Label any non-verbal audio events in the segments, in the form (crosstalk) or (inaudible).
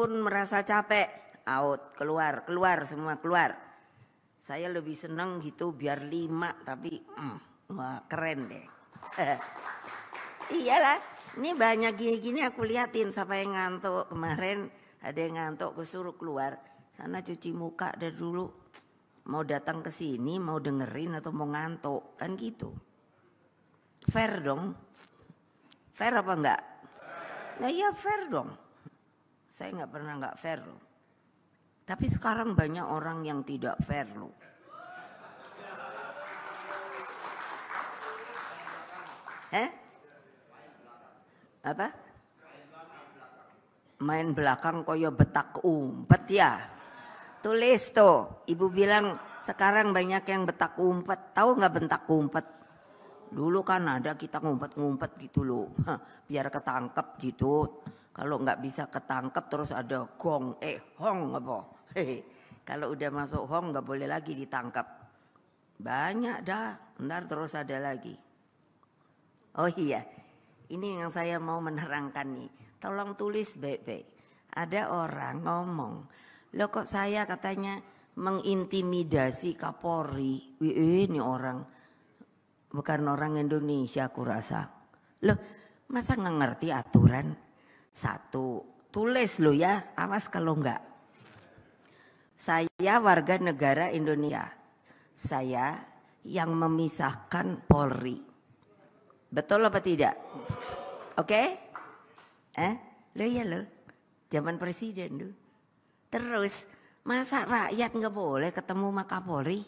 pun merasa capek, out, keluar, keluar semua keluar. Saya lebih senang gitu biar lima tapi mm, wah keren deh. (laughs) Iyalah, ini banyak gini-gini aku liatin siapa yang ngantuk kemarin ada yang ngantuk aku keluar sana cuci muka dari dulu mau datang ke sini mau dengerin atau mau ngantuk kan gitu fair dong fair apa enggak nah iya fair dong saya nggak pernah nggak fair loh. Tapi sekarang banyak orang yang tidak fair loh. Eh? Apa? Main belakang koyo betak umpet ya. Tulis tuh, ibu bilang sekarang banyak yang betak umpet. Tahu nggak bentak umpet? Dulu kan ada kita ngumpet-ngumpet gitu loh, biar ketangkep gitu. Kalau nggak bisa ketangkep terus ada gong, eh hong apa? Kalau udah masuk hong nggak boleh lagi ditangkap. Banyak dah, ntar terus ada lagi. Oh iya, ini yang saya mau menerangkan nih. Tolong tulis baik-baik. Ada orang ngomong, lo kok saya katanya mengintimidasi Kapolri. Wih, ini orang bukan orang Indonesia aku rasa. Loh, masa nggak ngerti aturan? Satu, tulis lo ya, awas kalau enggak. Saya warga negara Indonesia. Saya yang memisahkan Polri. Betul apa tidak? Oke? Okay? Eh? Lo ya lo. Zaman presiden lo. Terus, masa rakyat nggak boleh ketemu sama Kapolri?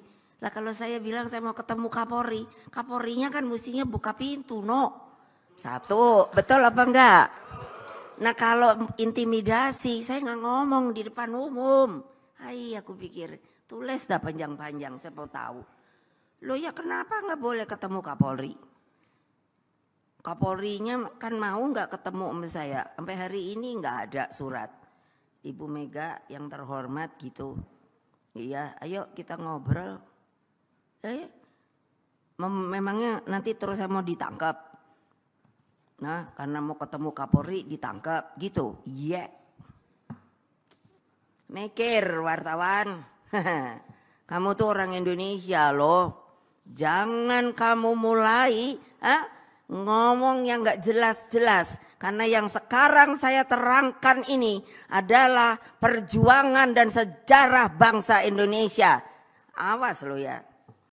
Lah kalau saya bilang saya mau ketemu Kapolri, Kapolrinya kan mestinya buka pintu, no. Satu, betul apa enggak? Nah kalau intimidasi saya nggak ngomong di depan umum. Hai aku pikir tulis dah panjang-panjang saya mau tahu. Lo ya kenapa nggak boleh ketemu Kapolri? Kapolrinya kan mau nggak ketemu sama saya. Sampai hari ini nggak ada surat. Ibu Mega yang terhormat gitu. Iya, ayo kita ngobrol. Eh, memangnya nanti terus saya mau ditangkap Nah, karena mau ketemu Kapolri ditangkap gitu. Iya. Yeah. Mikir wartawan. (laughs) kamu tuh orang Indonesia loh. Jangan kamu mulai ha? Ah, ngomong yang gak jelas-jelas. Karena yang sekarang saya terangkan ini adalah perjuangan dan sejarah bangsa Indonesia. Awas lo ya.